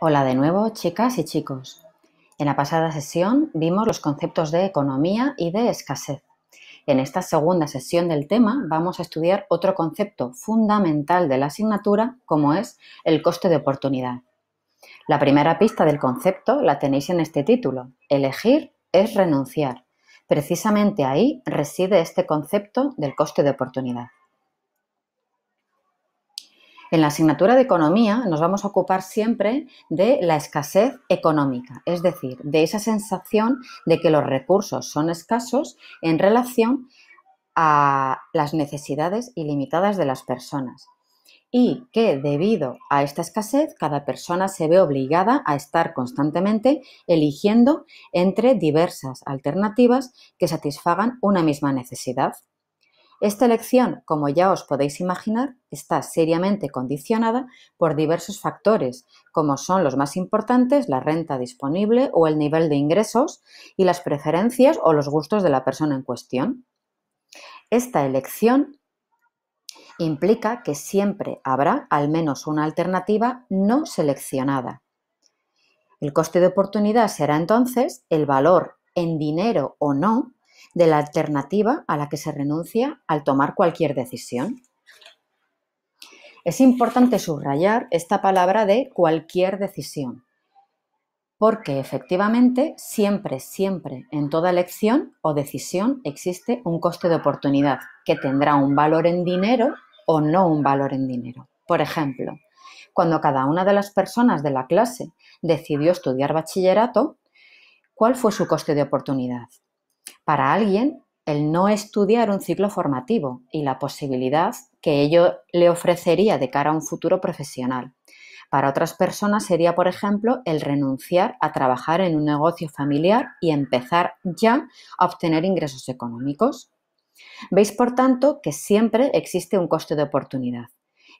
Hola de nuevo, chicas y chicos. En la pasada sesión vimos los conceptos de economía y de escasez. En esta segunda sesión del tema vamos a estudiar otro concepto fundamental de la asignatura, como es el coste de oportunidad. La primera pista del concepto la tenéis en este título. Elegir es renunciar. Precisamente ahí reside este concepto del coste de oportunidad. En la asignatura de economía nos vamos a ocupar siempre de la escasez económica, es decir, de esa sensación de que los recursos son escasos en relación a las necesidades ilimitadas de las personas y que debido a esta escasez cada persona se ve obligada a estar constantemente eligiendo entre diversas alternativas que satisfagan una misma necesidad. Esta elección, como ya os podéis imaginar, está seriamente condicionada por diversos factores, como son los más importantes la renta disponible o el nivel de ingresos y las preferencias o los gustos de la persona en cuestión. Esta elección implica que siempre habrá al menos una alternativa no seleccionada. El coste de oportunidad será entonces el valor en dinero o no de la alternativa a la que se renuncia al tomar cualquier decisión. Es importante subrayar esta palabra de cualquier decisión, porque efectivamente siempre, siempre en toda elección o decisión existe un coste de oportunidad que tendrá un valor en dinero o no un valor en dinero. Por ejemplo, cuando cada una de las personas de la clase decidió estudiar bachillerato, ¿cuál fue su coste de oportunidad? Para alguien, el no estudiar un ciclo formativo y la posibilidad que ello le ofrecería de cara a un futuro profesional. Para otras personas sería, por ejemplo, el renunciar a trabajar en un negocio familiar y empezar ya a obtener ingresos económicos. Veis, por tanto, que siempre existe un coste de oportunidad.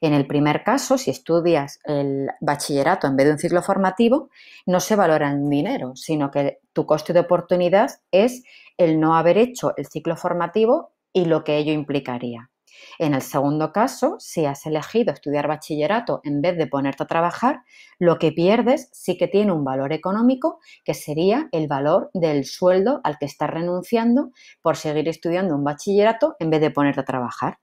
En el primer caso, si estudias el bachillerato en vez de un ciclo formativo, no se valora en dinero, sino que tu coste de oportunidad es el no haber hecho el ciclo formativo y lo que ello implicaría. En el segundo caso, si has elegido estudiar bachillerato en vez de ponerte a trabajar, lo que pierdes sí que tiene un valor económico, que sería el valor del sueldo al que estás renunciando por seguir estudiando un bachillerato en vez de ponerte a trabajar.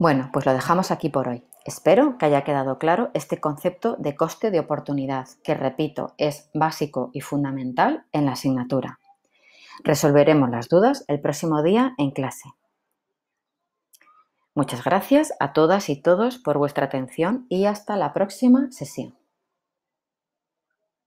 Bueno, pues lo dejamos aquí por hoy. Espero que haya quedado claro este concepto de coste de oportunidad, que repito, es básico y fundamental en la asignatura. Resolveremos las dudas el próximo día en clase. Muchas gracias a todas y todos por vuestra atención y hasta la próxima sesión.